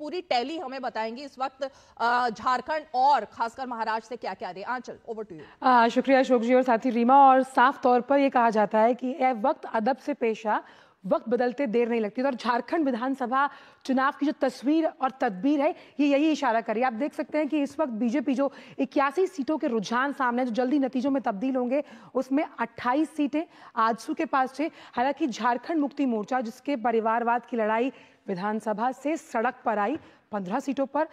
पूरी टैली हमें बताएंगी इस वक्त झारखंड और खासकर महाराष्ट्र से क्या क्या रहे आंचल ओवर टू यू शुक्रिया अशोक जी और साथी रीमा और साफ तौर पर यह कहा जाता है कि वक्त अदब से पेशा वक्त बदलते देर नहीं लगती तो और झारखंड विधानसभा चुनाव की जो तस्वीर और तदबीर है ये यही इशारा है आप देख सकते हैं कि इस वक्त बीजेपी जो इक्यासी सीटों के रुझान सामने जो जल्दी नतीजों में तब्दील होंगे उसमें 28 सीटें आजसू के पास थे हालांकि झारखंड मुक्ति मोर्चा जिसके परिवारवाद की लड़ाई विधानसभा से सड़क पर आई पंद्रह सीटों पर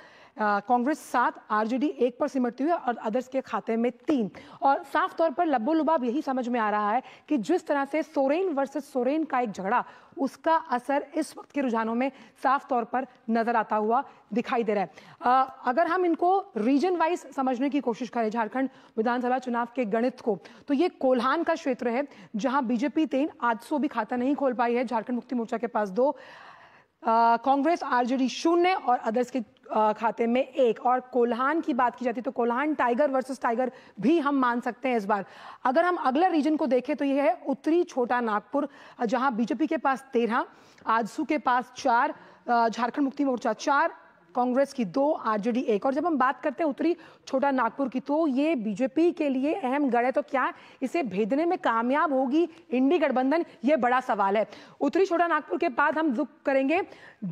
कांग्रेस सात आरजेडी एक पर सिमटती हुई और अदर्स के खाते में तीन और साफ तौर पर लब्बो लुबाब यही समझ में आ रहा है कि जिस तरह से सोरेन वर्सेस सोरेन का एक झगड़ा उसका असर इस वक्त के रुझानों में साफ तौर पर नजर आता हुआ दिखाई दे रहा है आ, अगर हम इनको रीजन वाइज समझने की कोशिश करें झारखंड विधानसभा चुनाव के गणित को तो ये कोल्हान का क्षेत्र है जहां बीजेपी तेन आज सो भी खाता नहीं खोल पाई है झारखंड मुक्ति मोर्चा के पास दो कांग्रेस आरजेडी शून्य और अदर्स के खाते में एक और कोल्हान की बात की जाती है तो कोल्हान टाइगर वर्सेस टाइगर भी हम मान सकते हैं इस बार अगर हम अगला रीजन को देखें तो यह है उत्तरी छोटा नागपुर जहां बीजेपी के पास तेरह आजसू के पास चार झारखंड मुक्ति मोर्चा चार कांग्रेस की दो आरजेडी एक और जब हम बात करते हैं उत्तरी छोटा नागपुर की तो ये बीजेपी के लिए अहम गढ़ है तो क्या इसे भेदने में कामयाब होगी इंडी गठबंधन ये बड़ा सवाल है उत्तरी छोटा नागपुर के बाद हम रुक करेंगे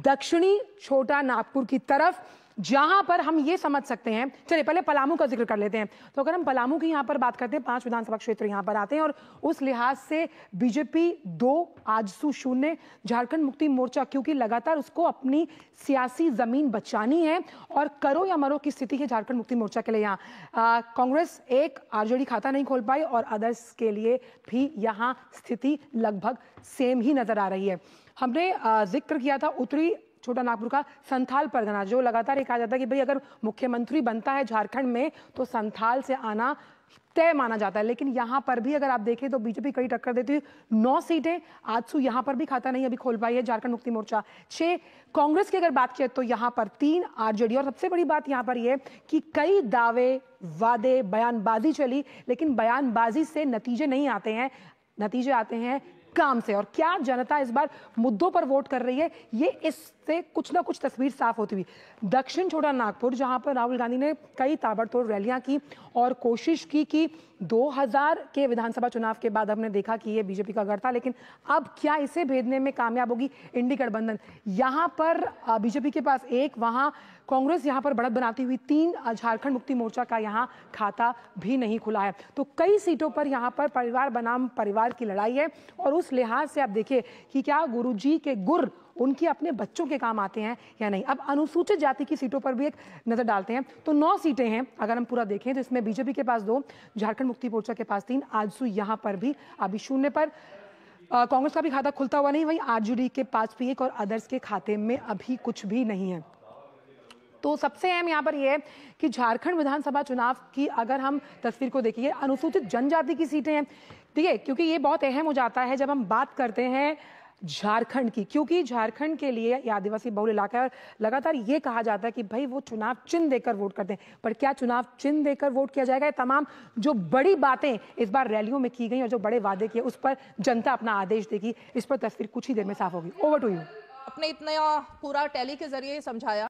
दक्षिणी छोटा नागपुर की तरफ जहां पर हम ये समझ सकते हैं चलिए पहले पलामू का जिक्र कर लेते हैं तो अगर हम पलामू की यहाँ पर बात करते हैं पांच विधानसभा क्षेत्र यहाँ पर आते हैं और उस लिहाज से बीजेपी दो आजसू शून्य झारखंड मुक्ति मोर्चा क्योंकि लगातार उसको अपनी सियासी जमीन बचानी है और करो या मरो की स्थिति है झारखंड मुक्ति मोर्चा के लिए यहाँ कांग्रेस एक आरजेडी खाता नहीं खोल पाई और अदर्स के लिए भी यहाँ स्थिति लगभग सेम ही नजर आ रही है हमने जिक्र किया था उत्तरी छोटा नागपुर का संथाल परगना जो लगातार कहा जाता है कि भाई अगर मुख्यमंत्री बनता है झारखंड में तो संथाल से आना तय माना जाता है लेकिन यहाँ पर भी अगर आप देखें तो बीजेपी कई टक्कर देती हुई नौ सीटें आजसू यहाँ पर भी खाता नहीं अभी खोल पाई है झारखंड मुक्ति मोर्चा छह कांग्रेस की अगर बात की तो यहाँ पर तीन आरजेडी और सबसे बड़ी बात यहाँ पर यह कि कई दावे वादे बयानबाजी चली लेकिन बयानबाजी से नतीजे नहीं आते हैं नतीजे आते हैं काम से और क्या जनता इस बार मुद्दों पर वोट कर रही है ये इससे कुछ ना कुछ तस्वीर साफ होती हुई दक्षिण छोटा नागपुर जहां पर राहुल गांधी ने कई ताबड़तोड़ रैलियां की और कोशिश की कि 2000 के विधानसभा चुनाव के बाद हमने देखा कि ये बीजेपी का गढ़ था लेकिन अब क्या इसे भेदने में कामयाब होगी इंडी गठबंधन यहाँ पर बीजेपी के पास एक वहाँ कांग्रेस यहाँ पर बढ़त बनाती हुई तीन झारखंड मुक्ति मोर्चा का यहाँ खाता भी नहीं खुला है तो कई सीटों पर यहाँ पर परिवार बनाम परिवार की लड़ाई है और उस उस लिहाज से आप देखिए कि क्या गुरु जी के गुर उनके अपने बच्चों के काम आते हैं या नहीं अब अनुसूचित जाति की सीटों पर भी एक नज़र डालते हैं तो नौ सीटें हैं अगर हम पूरा देखें तो इसमें बीजेपी के पास दो झारखंड मुक्ति मोर्चा के पास तीन आजसू यहाँ पर भी अभी शून्य पर कांग्रेस का भी खाता खुलता हुआ नहीं वही आरजेडी के पास भी एक और अदर्स के खाते में अभी कुछ भी नहीं है तो सबसे अहम यहाँ पर यह है कि झारखंड विधानसभा चुनाव की अगर हम तस्वीर को देखिए अनुसूचित जनजाति की सीटें हैं देखिए क्योंकि ये बहुत अहम हो जाता है जब हम बात करते हैं झारखंड की क्योंकि झारखंड के लिए आदिवासी बहुल इलाका है और लगातार ये कहा जाता है कि भाई वो चुनाव चिन्ह देकर वोट करते हैं पर क्या चुनाव चिन्ह देकर वोट किया जाएगा ये तमाम जो बड़ी बातें इस बार रैलियों में की गई और जो बड़े वादे किए उस पर जनता अपना आदेश देगी इस पर तस्वीर कुछ ही देर में साफ होगी ओवर टू यू अपने इतना पूरा टैली के जरिए समझाया